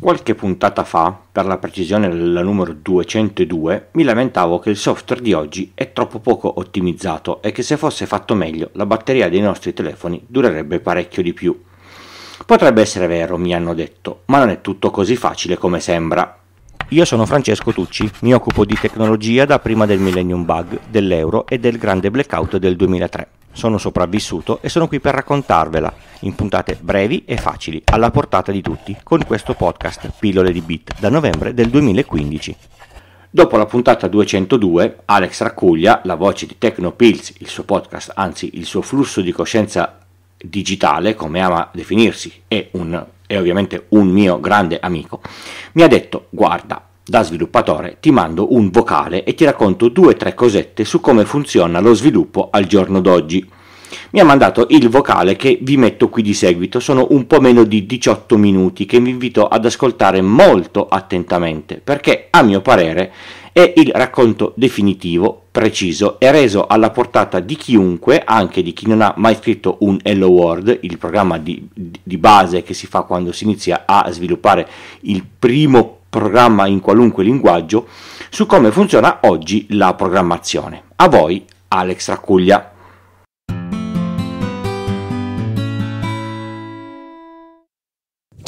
Qualche puntata fa, per la precisione della numero 202, mi lamentavo che il software di oggi è troppo poco ottimizzato e che se fosse fatto meglio la batteria dei nostri telefoni durerebbe parecchio di più. Potrebbe essere vero, mi hanno detto, ma non è tutto così facile come sembra. Io sono Francesco Tucci, mi occupo di tecnologia da prima del Millennium Bug, dell'euro e del grande blackout del 2003 sono sopravvissuto e sono qui per raccontarvela in puntate brevi e facili, alla portata di tutti, con questo podcast Pillole di Bit da novembre del 2015. Dopo la puntata 202, Alex Raccuglia, la voce di Tecnopills, il suo podcast, anzi il suo flusso di coscienza digitale, come ama definirsi, è, un, è ovviamente un mio grande amico, mi ha detto, guarda, da sviluppatore ti mando un vocale e ti racconto due o tre cosette su come funziona lo sviluppo al giorno d'oggi. Mi ha mandato il vocale che vi metto qui di seguito, sono un po' meno di 18 minuti che vi invito ad ascoltare molto attentamente perché a mio parere è il racconto definitivo, preciso e reso alla portata di chiunque, anche di chi non ha mai scritto un Hello World, il programma di, di base che si fa quando si inizia a sviluppare il primo programma in qualunque linguaggio, su come funziona oggi la programmazione. A voi Alex Raccuglia.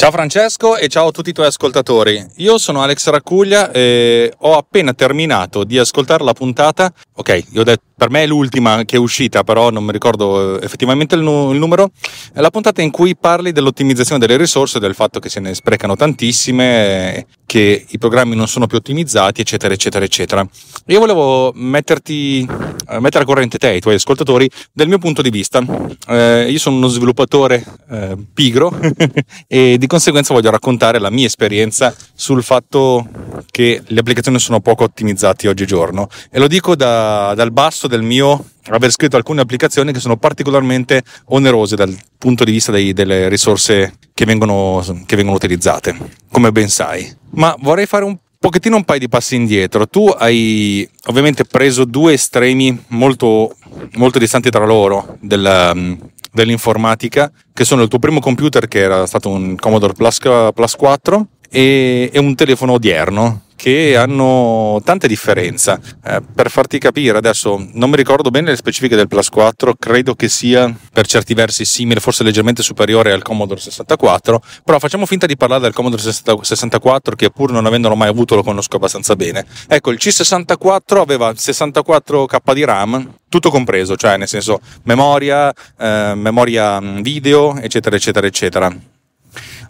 Ciao Francesco e ciao a tutti i tuoi ascoltatori. Io sono Alex Raccuglia e ho appena terminato di ascoltare la puntata. Ok, io ho detto, per me è l'ultima che è uscita, però non mi ricordo eh, effettivamente il, nu- il numero. È la puntata in cui parli dell'ottimizzazione delle risorse, del fatto che se ne sprecano tantissime, che i programmi non sono più ottimizzati, eccetera, eccetera, eccetera. Io volevo metterti eh, mettere a corrente te e i tuoi ascoltatori del mio punto di vista. Eh, io sono uno sviluppatore eh, pigro e di conseguenza voglio raccontare la mia esperienza sul fatto che le applicazioni sono poco ottimizzate oggigiorno e lo dico da, dal basso del mio aver scritto alcune applicazioni che sono particolarmente onerose dal punto di vista dei, delle risorse che vengono, che vengono utilizzate, come ben sai. Ma vorrei fare un pochettino un paio di passi indietro. Tu hai ovviamente preso due estremi molto, molto distanti tra loro della, mm, dell'informatica, che sono il tuo primo computer che era stato un Commodore Plus, Plus 4 e, e un telefono odierno che hanno tante differenze. Eh, per farti capire, adesso non mi ricordo bene le specifiche del Plus 4, credo che sia per certi versi simile, forse leggermente superiore al Commodore 64, però facciamo finta di parlare del Commodore 64 che pur non avendolo mai avuto lo conosco abbastanza bene. Ecco, il C64 aveva 64K di RAM, tutto compreso, cioè nel senso memoria, eh, memoria mm, video, eccetera, eccetera, eccetera.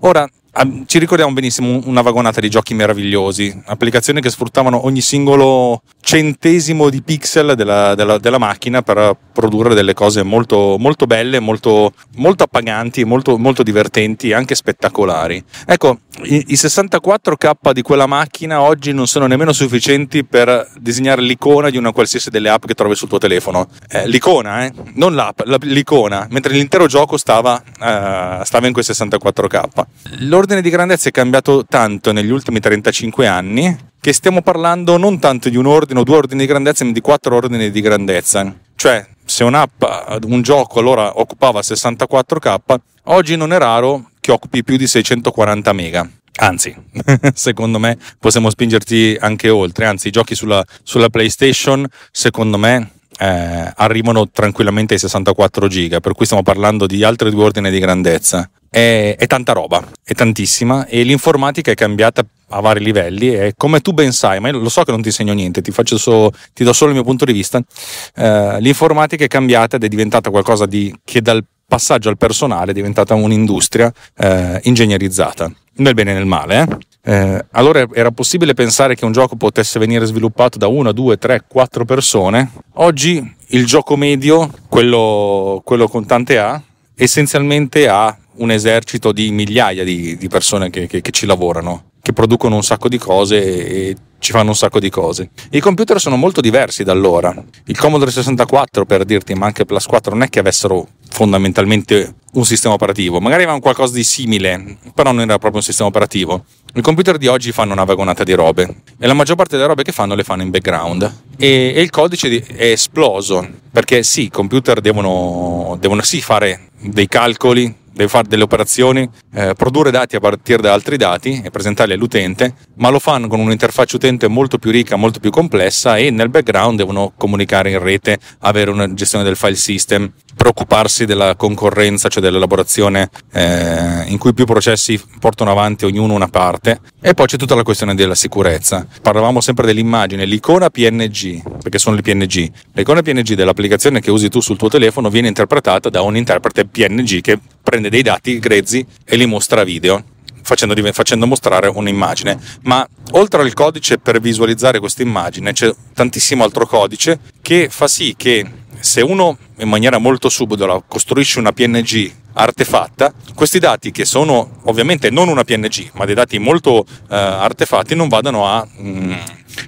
Ora, ci ricordiamo benissimo una vagonata di giochi meravigliosi, applicazioni che sfruttavano ogni singolo centesimo di pixel della, della, della, macchina per produrre delle cose molto, molto belle, molto, molto appaganti, molto, molto divertenti e anche spettacolari. Ecco, i, i 64K di quella macchina oggi non sono nemmeno sufficienti per disegnare l'icona di una qualsiasi delle app che trovi sul tuo telefono. Eh, l'icona, eh? non l'app, l'icona, mentre l'intero gioco stava, eh, stava in quei 64K. L'ordine di grandezza è cambiato tanto negli ultimi 35 anni che stiamo parlando non tanto di un ordine o due ordini di grandezza, ma di quattro ordini di grandezza. Cioè, se un'app, un gioco allora occupava 64K, oggi non è raro che occupi più di 640 mega. Anzi, secondo me possiamo spingerti anche oltre. Anzi, i giochi sulla, sulla PlayStation, secondo me, eh, arrivano tranquillamente ai 64 giga, per cui stiamo parlando di altri due ordini di grandezza è, è, tanta roba, è tantissima e l'informatica è cambiata a vari livelli e come tu ben sai, ma lo so che non ti insegno niente, ti, so, ti do solo il mio punto di vista, eh, l'informatica è cambiata ed è diventata qualcosa di, che dal passaggio al personale è diventata un'industria eh, ingegnerizzata, nel bene e nel male. Eh? Eh, allora era possibile pensare che un gioco potesse venire sviluppato da una, due, tre, quattro persone. Oggi il gioco medio, quello, quello con tante A, essenzialmente ha un esercito di migliaia di, di persone che, che, che, ci lavorano, che producono un sacco di cose e ci fanno un sacco di cose. I computer sono molto diversi da allora. Il Commodore 64, per dirti, ma anche il Plus 4, non è che avessero fondamentalmente un sistema operativo, magari avevano qualcosa di simile, però non era proprio un sistema operativo. I computer di oggi fanno una vagonata di robe e la maggior parte delle robe che fanno le fanno in background e, e il codice è esploso perché sì, i computer devono, devono sì fare dei calcoli, deve fare delle operazioni, eh, produrre dati a partire da altri dati e presentarli all'utente, ma lo fanno con un'interfaccia utente molto più ricca, molto più complessa e nel background devono comunicare in rete, avere una gestione del file system, preoccuparsi della concorrenza, cioè dell'elaborazione eh, in cui più processi portano avanti ognuno una parte. E poi c'è tutta la questione della sicurezza. Parlavamo sempre dell'immagine, l'icona PNG, perché sono le PNG. L'icona PNG dell'applicazione che usi tu sul tuo telefono viene interpretata da un interprete PNG che prende dei dati grezzi e li mostra a video. Facendo, facendo, mostrare un'immagine. Ma oltre al codice per visualizzare questa immagine c'è tantissimo altro codice che fa sì che se uno in maniera molto subdola costruisce una PNG artefatta, questi dati che sono ovviamente non una PNG, ma dei dati molto eh, artefatti, non vadano a, mh, mm,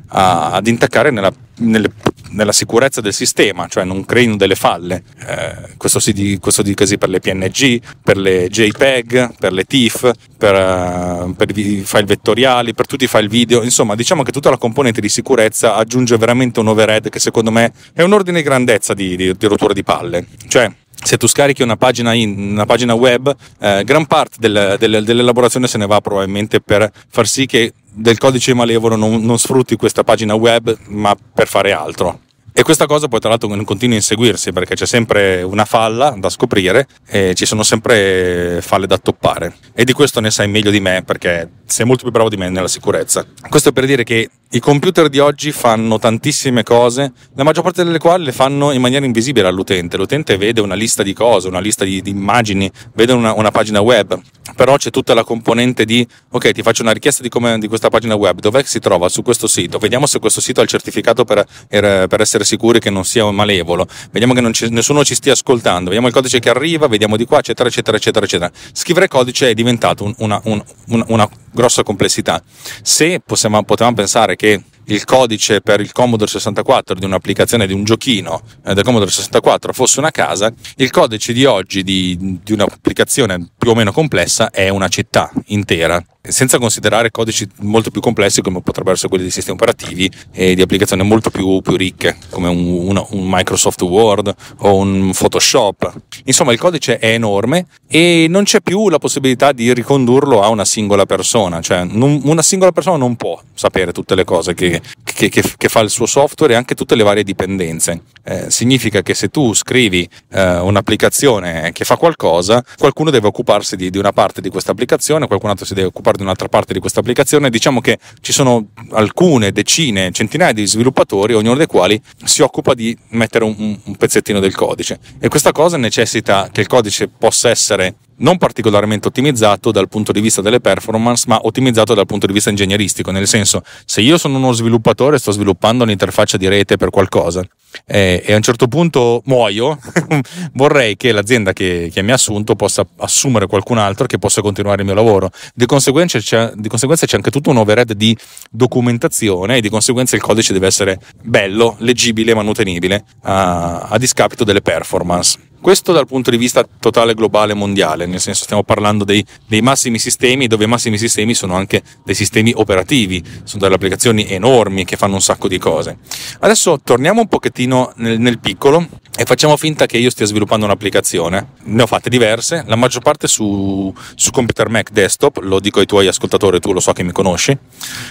a, ad intaccare nella, nelle nella sicurezza del sistema, cioè non creino delle falle. Eh, questo, si, questo dicasi per le PNG, per le JPEG, per le TIFF, per, uh, per, i file vettoriali, per tutti i file video. Insomma, diciamo che tutta la componente di sicurezza aggiunge veramente un overhead che secondo me è un ordine di grandezza di, di, di rottura di palle. Cioè, se tu scarichi una pagina, in, una pagina web, eh, gran parte del, del, dell'elaborazione se ne va probabilmente per far sì che del codice malevolo non, non, sfrutti questa pagina web, ma per fare altro. E questa cosa poi tra l'altro continua a inseguirsi perché c'è sempre una falla da scoprire e ci sono sempre falle da toppare. E di questo ne sai meglio di me perché sei molto più bravo di me nella sicurezza. Questo per dire che i computer di oggi fanno tantissime cose, la maggior parte delle quali le fanno in maniera invisibile all'utente. L'utente vede una lista di cose, una lista di, di immagini, vede una, una, pagina web, però c'è tutta la componente di ok, ti faccio una richiesta di, come, di questa pagina web, dov'è che si trova? Su questo sito, vediamo se questo sito ha il certificato per, per essere essere sicuri che non sia malevolo, vediamo che ci, nessuno ci stia ascoltando, vediamo il codice che arriva, vediamo di qua, eccetera, eccetera, eccetera, eccetera. Scrivere codice è diventato un, una, un, una, una, grossa complessità. Se possiamo, potevamo pensare che il codice per il Commodore 64 di un'applicazione di un giochino eh, del Commodore 64 fosse una casa, il codice di oggi di, di un'applicazione più o meno complessa è una città intera senza considerare codici molto più complessi come potrebbero essere quelli di sistemi operativi e di applicazioni molto più, più ricche come un, un, un, Microsoft Word o un Photoshop. Insomma il codice è enorme e non c'è più la possibilità di ricondurlo a una singola persona, cioè non, una singola persona non può sapere tutte le cose che, che, che, che fa il suo software e anche tutte le varie dipendenze. Eh, significa che se tu scrivi eh, un'applicazione che fa qualcosa, qualcuno deve occuparsi di, di una parte di questa applicazione, qualcun altro si deve occupare di un'altra parte di questa applicazione. Diciamo che ci sono alcune decine, centinaia di sviluppatori, ognuno dei quali si occupa di mettere un, un pezzettino del codice. E questa cosa necessita che il codice possa essere non particolarmente ottimizzato dal punto di vista delle performance, ma ottimizzato dal punto di vista ingegneristico, nel senso se io sono uno sviluppatore e sto sviluppando un'interfaccia di rete per qualcosa eh, e a un certo punto muoio, vorrei che l'azienda che, che, mi ha assunto possa assumere qualcun altro che possa continuare il mio lavoro. Di conseguenza c'è, di conseguenza c'è anche tutto un overhead di documentazione e di conseguenza il codice deve essere bello, leggibile, manutenibile a, a discapito delle performance. Questo dal punto di vista totale globale mondiale, nel senso stiamo parlando dei, dei massimi sistemi, dove i massimi sistemi sono anche dei sistemi operativi, sono delle applicazioni enormi che fanno un sacco di cose. Adesso torniamo un pochettino nel, nel piccolo e facciamo finta che io stia sviluppando un'applicazione. Ne ho fatte diverse, la maggior parte su, su computer Mac desktop, lo dico ai tuoi ascoltatori, tu lo so che mi conosci,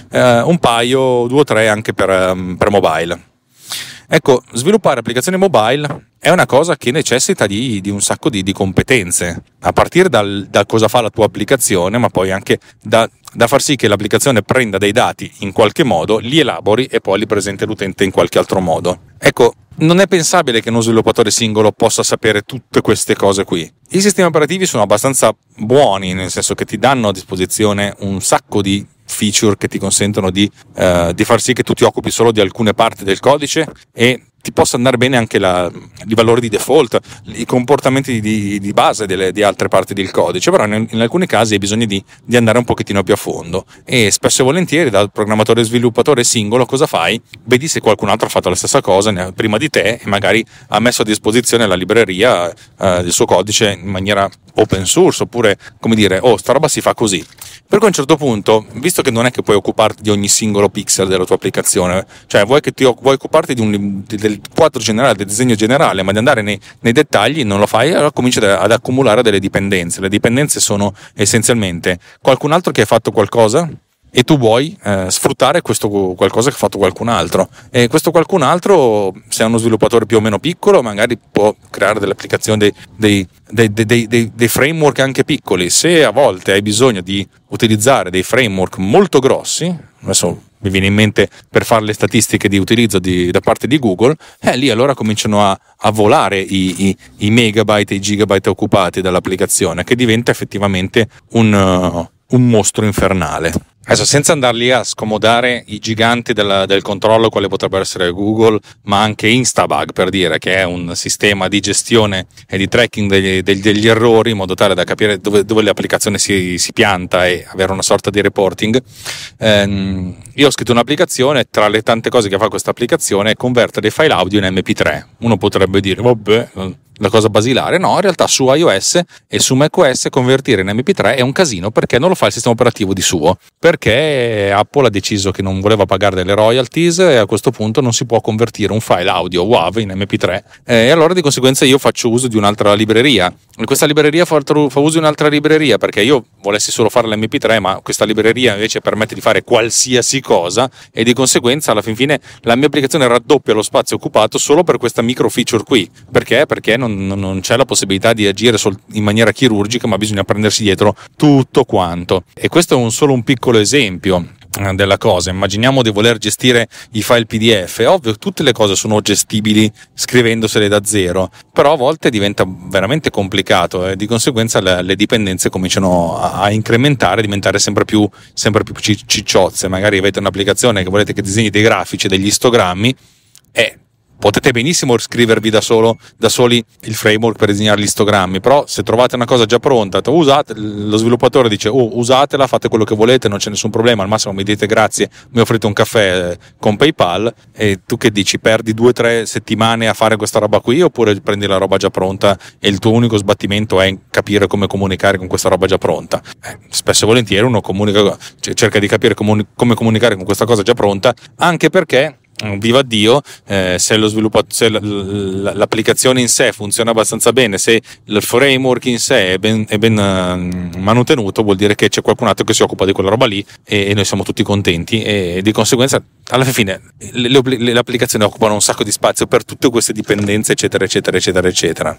eh, un paio, due o tre anche per, ehm, per mobile. Ecco, sviluppare applicazioni mobile è una cosa che necessita di, di un sacco di, di, competenze, a partire dal, da cosa fa la tua applicazione, ma poi anche da, da, far sì che l'applicazione prenda dei dati in qualche modo, li elabori e poi li presenti all'utente in qualche altro modo. Ecco, non è pensabile che uno sviluppatore singolo possa sapere tutte queste cose qui. I sistemi operativi sono abbastanza buoni, nel senso che ti danno a disposizione un sacco di feature che ti consentono di, eh, di, far sì che tu ti occupi solo di alcune parti del codice e ti possa andare bene anche la, i valori di default, i comportamenti di, di base delle, di altre parti del codice, però in, in alcuni casi hai bisogno di, di, andare un pochettino più a fondo e spesso e volentieri dal programmatore e sviluppatore singolo cosa fai? Vedi se qualcun altro ha fatto la stessa cosa prima di te e magari ha messo a disposizione la libreria eh, del suo codice in maniera open source oppure come dire oh sta roba si fa così. Per cui a un certo punto, visto che non è che puoi occuparti di ogni singolo pixel della tua applicazione, cioè vuoi, che ti, vuoi occuparti di un, di, del quadro generale, del disegno generale, ma di andare nei, nei dettagli non lo fai, allora cominci ad, accumulare delle dipendenze. Le dipendenze sono essenzialmente qualcun altro che ha fatto qualcosa e tu vuoi eh, sfruttare questo qualcosa che ha fatto qualcun altro. E questo qualcun altro, se è uno sviluppatore più o meno piccolo, magari può creare delle applicazioni, dei, dei, dei, dei, dei, dei, framework anche piccoli. Se a volte hai bisogno di utilizzare dei framework molto grossi, adesso mi viene in mente per fare le statistiche di utilizzo di, da parte di Google, eh, lì allora cominciano a, a volare i, i, i, megabyte e i gigabyte occupati dall'applicazione, che diventa effettivamente un, uh, un mostro infernale. Adesso, senza andare lì a scomodare i giganti del, del controllo, quale potrebbero essere Google, ma anche Instabug, per dire che è un sistema di gestione e di tracking degli, degli, degli errori, in modo tale da capire dove, dove l'applicazione si, si, pianta e avere una sorta di reporting. Eh, io ho scritto un'applicazione, tra le tante cose che fa questa applicazione, è convertere i file audio in MP3. Uno potrebbe dire, vabbè, una cosa basilare, no, in realtà su iOS e su macOS convertire in MP3 è un casino perché non lo fa il sistema operativo di suo, perché Apple ha deciso che non voleva pagare delle royalties e a questo punto non si può convertire un file audio WAV in MP3 eh, e allora di conseguenza io faccio uso di un'altra libreria. Questa libreria fa, uso di un'altra libreria perché io volessi solo fare l'MP3 ma questa libreria invece permette di fare qualsiasi cosa e di conseguenza alla fin fine la mia applicazione raddoppia lo spazio occupato solo per questa micro feature qui. Perché? Perché non non, non c'è la possibilità di agire sol- in maniera chirurgica, ma bisogna prendersi dietro tutto quanto. E questo è un, solo un piccolo esempio eh, della cosa. Immaginiamo di voler gestire i file PDF. È ovvio, tutte le cose sono gestibili scrivendosele da zero, però a volte diventa veramente complicato e di conseguenza le, le dipendenze cominciano a, a, incrementare, diventare sempre più, sempre più cicciozze. Magari avete un'applicazione che volete che disegni dei grafici, degli istogrammi e potete benissimo scrivervi da, solo, da soli il framework per disegnare gli histogrammi, però se trovate una cosa già pronta, usate, lo sviluppatore dice oh, usatela, fate quello che volete, non c'è nessun problema, al massimo mi dite grazie, mi offrite un caffè eh, con PayPal e tu che dici perdi due o tre settimane a fare questa roba qui oppure prendi la roba già pronta e il tuo unico sbattimento è capire come comunicare con questa roba già pronta. Eh, spesso e volentieri uno comunica, cioè cerca di capire come comunicare con questa cosa già pronta, anche perché eh, viva Dio, eh, se, se l'applicazione in sé funziona abbastanza bene, se il framework in sé è ben, è ben eh, manutenuto, vuol dire che c'è qualcun altro che si occupa di quella roba lì e, e noi siamo tutti contenti e di conseguenza alla fine le, le, le, applicazioni occupano un sacco di spazio per tutte queste dipendenze, eccetera, eccetera, eccetera, eccetera.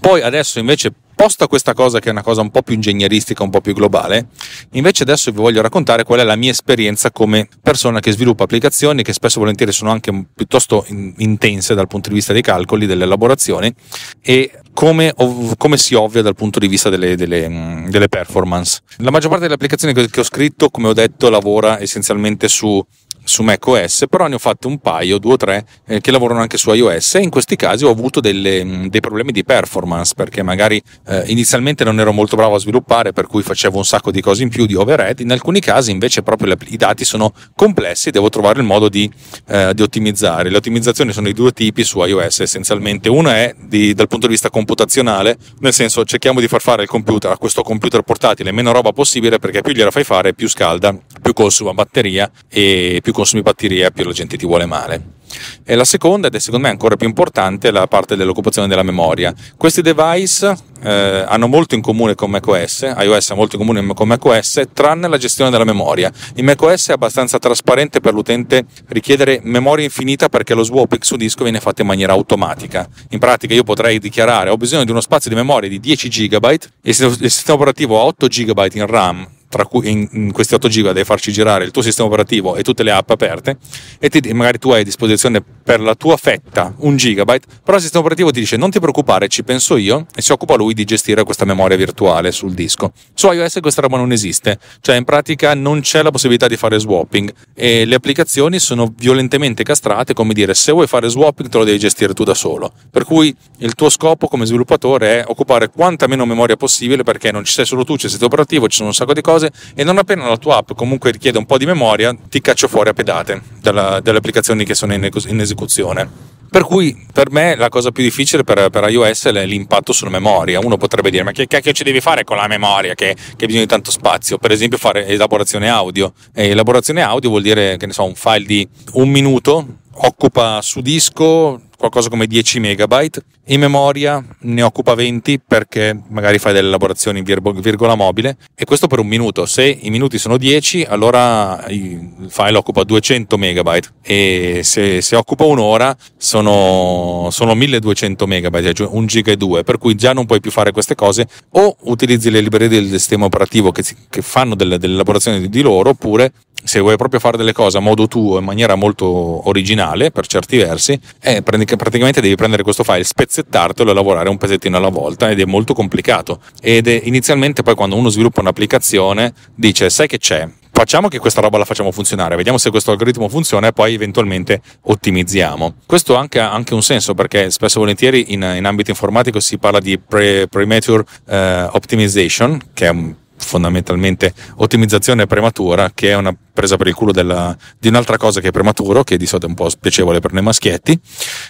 Poi adesso invece opposto a questa cosa che è una cosa un po' più ingegneristica, un po' più globale, invece adesso vi voglio raccontare qual è la mia esperienza come persona che sviluppa applicazioni che spesso e volentieri sono anche piuttosto in- intense dal punto di vista dei calcoli, delle elaborazioni e come, ov- come si ovvia dal punto di vista delle, delle, delle performance. La maggior parte delle applicazioni che ho scritto, come ho detto, lavora essenzialmente su su macOS, però ne ho fatte un paio, due o tre, eh, che lavorano anche su iOS e in questi casi ho avuto delle, dei problemi di performance perché magari eh, inizialmente non ero molto bravo a sviluppare, per cui facevo un sacco di cose in più di overhead, in alcuni casi invece proprio le, i dati sono complessi e devo trovare il modo di, eh, di, ottimizzare. Le ottimizzazioni sono di due tipi su iOS essenzialmente, una è di, dal punto di vista computazionale, nel senso cerchiamo di far fare al computer a questo computer portatile meno roba possibile perché più gliela fai fare più scalda, più consuma batteria e più più consumi batteria, più la gente ti vuole male. E la seconda, ed è secondo me ancora più importante, è la parte dell'occupazione della memoria. Questi device eh, hanno molto in comune con macOS, iOS ha molto in comune con macOS, tranne la gestione della memoria. In macOS è abbastanza trasparente per l'utente richiedere memoria infinita perché lo swapping su disco viene fatto in maniera automatica. In pratica io potrei dichiarare ho bisogno di uno spazio di memoria di 10 GB e il sistema operativo ha 8 GB in RAM tra cui in, in questi 8 giga devi farci girare il tuo sistema operativo e tutte le app aperte e ti, magari tu hai a disposizione per la tua fetta un gigabyte, però il sistema operativo ti dice non ti preoccupare, ci penso io e si occupa lui di gestire questa memoria virtuale sul disco. Su iOS questa roba non esiste, cioè in pratica non c'è la possibilità di fare swapping e le applicazioni sono violentemente castrate, come dire se vuoi fare swapping te lo devi gestire tu da solo, per cui il tuo scopo come sviluppatore è occupare quanta meno memoria possibile perché non ci sei solo tu, c'è il sistema operativo, ci sono un sacco di cose cose e non appena la tua app comunque richiede un po' di memoria, ti caccio fuori a pedate dalla, dalle applicazioni che sono in, in, esecuzione. Per cui per me la cosa più difficile per, per iOS è l'impatto sulla memoria. Uno potrebbe dire: Ma che cacchio ci devi fare con la memoria che, che bisogna di tanto spazio? Per esempio, fare elaborazione audio. E elaborazione audio vuol dire, che ne so, un file di un minuto occupa su disco qualcosa come 10 megabyte, in memoria ne occupa 20 perché magari fai delle elaborazioni in virgola mobile e questo per un minuto, se i minuti sono 10 allora il file occupa 200 megabyte e se, se occupa un'ora sono, sono 1200 megabyte, cioè 1 giga e 2, per cui già non puoi più fare queste cose o utilizzi le librerie del sistema operativo che, che fanno delle, delle elaborazioni di loro oppure se vuoi proprio fare delle cose a modo tuo in maniera molto originale per certi versi, eh, praticamente devi prendere questo file, spezzettartelo e lavorare un pezzettino alla volta ed è molto complicato. Ed inizialmente poi quando uno sviluppa un'applicazione dice sai che c'è, facciamo che questa roba la facciamo funzionare, vediamo se questo algoritmo funziona e poi eventualmente ottimizziamo. Questo anche, ha anche un senso perché spesso e volentieri in, in ambito informatico si parla di pre, premature uh, eh, optimization, che è un fondamentalmente ottimizzazione prematura, che è una presa per il culo della, di un'altra cosa che è prematuro, che di solito è un po' spiacevole per noi maschietti,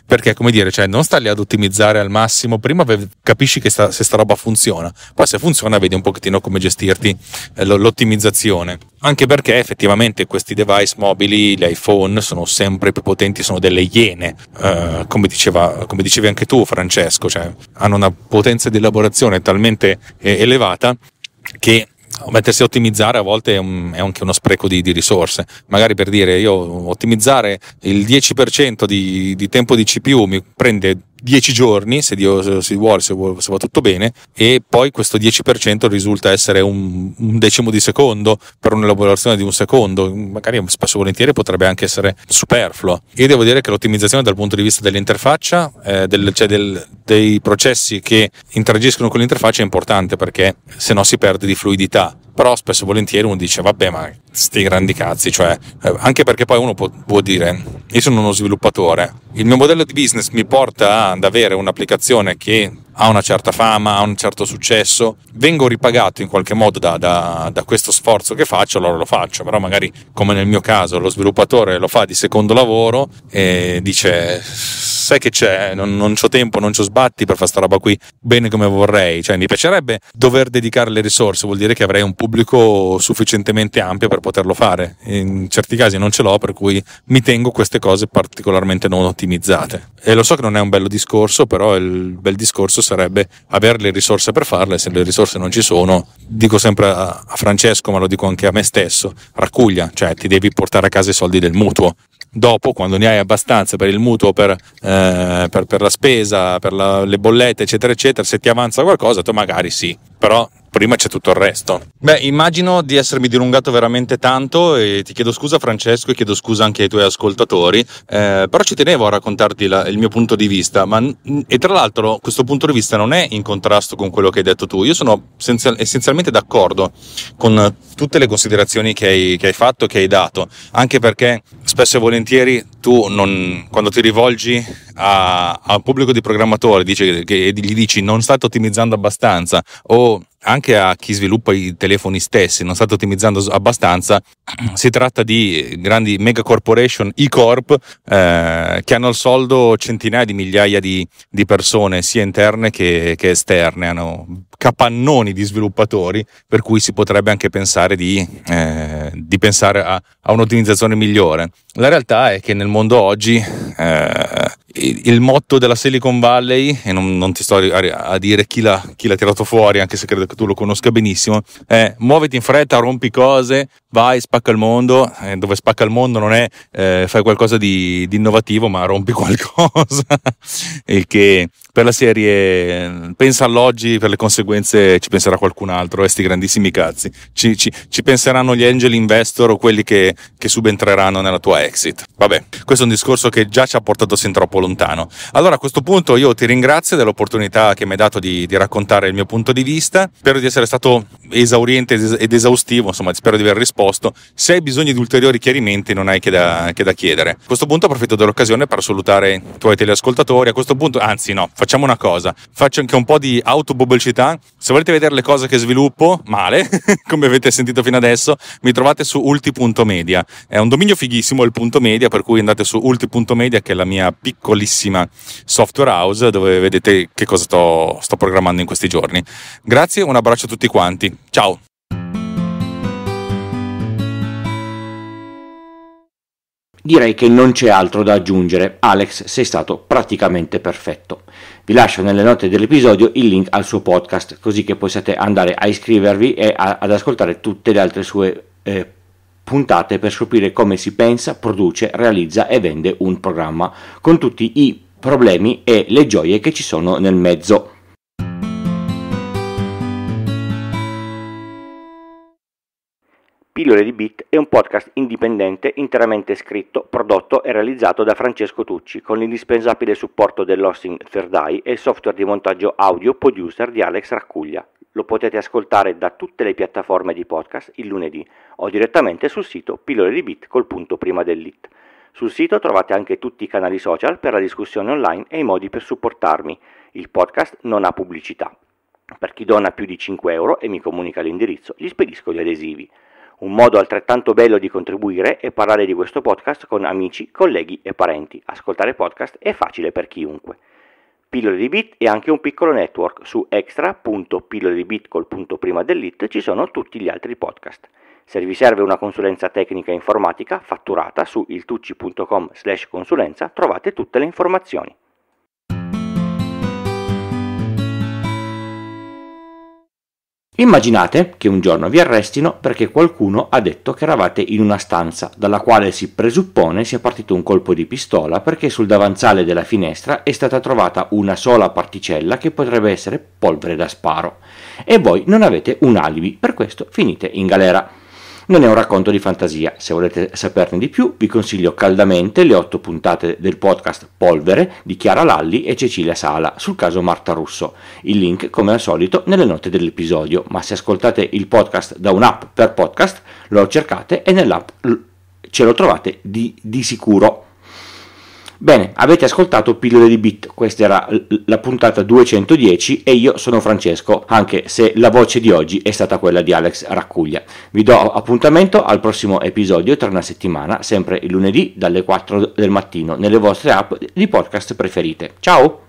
perché come dire, cioè non sta lì ad ottimizzare al massimo, prima capisci che sta, se sta roba funziona, poi se funziona vedi un pochettino come gestirti eh, l'ottimizzazione, anche perché effettivamente questi device mobili, gli iPhone, sono sempre più potenti, sono delle iene, uh, come, diceva, come, dicevi anche tu Francesco, cioè hanno una potenza di elaborazione talmente eh, elevata che mettersi a ottimizzare a volte è, un, è anche uno spreco di, di, risorse. Magari per dire io ottimizzare il 10% di, di tempo di CPU mi prende 10 giorni, se Dio si vuole, se, se va tutto bene, e poi questo 10% risulta essere un, un, decimo di secondo per un'elaborazione di un secondo, magari spesso volentieri potrebbe anche essere superfluo. Io devo dire che l'ottimizzazione dal punto di vista dell'interfaccia, eh, del, cioè del, dei processi che interagiscono con l'interfaccia è importante perché se no si perde di fluidità però spesso e volentieri uno dice vabbè ma sti grandi cazzi cioè eh, anche perché poi uno può, può, dire io sono uno sviluppatore il mio modello di business mi porta ad avere un'applicazione che ha una certa fama ha un certo successo vengo ripagato in qualche modo da, da, da questo sforzo che faccio allora lo faccio però magari come nel mio caso lo sviluppatore lo fa di secondo lavoro e dice sai che c'è, eh? non, non ho tempo, non ho sbatti per fare sta roba qui bene come vorrei, cioè mi piacerebbe dover dedicare le risorse, vuol dire che avrei un pubblico sufficientemente ampio per poterlo fare, in certi casi non ce l'ho per cui mi tengo queste cose particolarmente non ottimizzate e lo so che non è un bello discorso, però il bel discorso sarebbe avere le risorse per farle, se le risorse non ci sono, dico sempre a Francesco ma lo dico anche a me stesso, raccuglia, cioè ti devi portare a casa i soldi del mutuo, dopo quando ne hai abbastanza per il mutuo per eh, eh, per, per, la spesa, per la, le bollette, eccetera, eccetera, se ti avanza qualcosa, tu magari sì, però prima c'è tutto il resto. Beh, immagino di essermi dilungato veramente tanto e ti chiedo scusa Francesco e chiedo scusa anche ai tuoi ascoltatori, eh, però ci tenevo a raccontarti la, il mio punto di vista, ma, e tra l'altro questo punto di vista non è in contrasto con quello che hai detto tu, io sono senza, essenzialmente d'accordo con tutte le considerazioni che hai, che hai fatto, che hai dato, anche perché spesso e volentieri tu non, quando ti rivolgi al pubblico di programmatori dici, che, gli dici non state ottimizzando abbastanza o anche a chi sviluppa i telefoni stessi non state ottimizzando abbastanza si tratta di grandi mega corporation e-corp eh, che hanno al soldo centinaia di migliaia di, di persone sia interne che, che esterne hanno capannoni di sviluppatori per cui si potrebbe anche pensare di, eh, di pensare a, a un'ottimizzazione migliore la realtà è che nel mondo oggi eh, il motto della Silicon Valley, e non, non ti sto a, dire chi l'ha, chi l'ha, tirato fuori, anche se credo che tu lo conosca benissimo, è muoviti in fretta, rompi cose, vai, spacca il mondo, eh, dove spacca il mondo non è eh, fai qualcosa di, di, innovativo, ma rompi qualcosa, il che per la serie pensa all'oggi, per le conseguenze ci penserà qualcun altro, e eh, grandissimi cazzi, ci, ci, ci penseranno gli angel investor o quelli che, che subentreranno nella tua exit. Vabbè, questo è un discorso che già ci ha portato sin troppo lontano. Allora a questo punto io ti ringrazio dell'opportunità che mi hai dato di, di raccontare il mio punto di vista, spero di essere stato esauriente ed esaustivo, insomma spero di aver risposto, se hai bisogno di ulteriori chiarimenti non hai che da, che da chiedere. A questo punto approfitto dell'occasione per salutare i tuoi teleascoltatori, a questo punto anzi no, facciamo una cosa, faccio anche un po' di autopubblicità se volete vedere le cose che sviluppo, male, come avete sentito fino adesso, mi trovate su ulti.media. È un dominio fighissimo il punto media, per cui andate su ulti.media, che è la mia piccolissima software house, dove vedete che cosa sto, sto programmando in questi giorni. Grazie, un abbraccio a tutti quanti. Ciao! Direi che non c'è altro da aggiungere, Alex sei stato praticamente perfetto. Vi lascio nelle note dell'episodio il link al suo podcast così che possiate andare a iscrivervi e a, ad ascoltare tutte le altre sue eh, puntate per scoprire come si pensa, produce, realizza e vende un programma, con tutti i problemi e le gioie che ci sono nel mezzo. Pillole di Bit è un podcast indipendente interamente scritto, prodotto e realizzato da Francesco Tucci con l'indispensabile supporto dell'hosting Third Eye e il software di montaggio audio producer di Alex Raccuglia. Lo potete ascoltare da tutte le piattaforme di podcast il lunedì o direttamente sul sito pillole di Bit col punto prima dell'it. Sul sito trovate anche tutti i canali social per la discussione online e i modi per supportarmi. Il podcast non ha pubblicità. Per chi dona più di 5 euro e mi comunica l'indirizzo, gli spedisco gli adesivi. Un modo altrettanto bello di contribuire è parlare di questo podcast con amici, colleghi e parenti. Ascoltare podcast è facile per chiunque. Pillole di Bit e anche un piccolo network su extra.pilloledibit col punto prima dell'it ci sono tutti gli altri podcast. Se vi serve una consulenza tecnica informatica fatturata su iltucci.com slash consulenza trovate tutte le informazioni. Immaginate che un giorno vi arrestino perché qualcuno ha detto che eravate in una stanza dalla quale si presuppone sia partito un colpo di pistola perché sul davanzale della finestra è stata trovata una sola particella che potrebbe essere polvere da sparo e voi non avete un alibi, per questo finite in galera. Non è un racconto di fantasia, se volete saperne di più vi consiglio caldamente le otto puntate del podcast Polvere di Chiara Lalli e Cecilia Sala sul caso Marta Russo, il link come al solito nelle note dell'episodio, ma se ascoltate il podcast da un'app per podcast lo cercate e nell'app ce lo trovate di, di sicuro. Bene, avete ascoltato Pillole di Bit, questa era la puntata 210 e io sono Francesco, anche se la voce di oggi è stata quella di Alex Raccuglia. Vi do appuntamento al prossimo episodio tra una settimana, sempre il lunedì dalle 4 del mattino, nelle vostre app di podcast preferite. Ciao!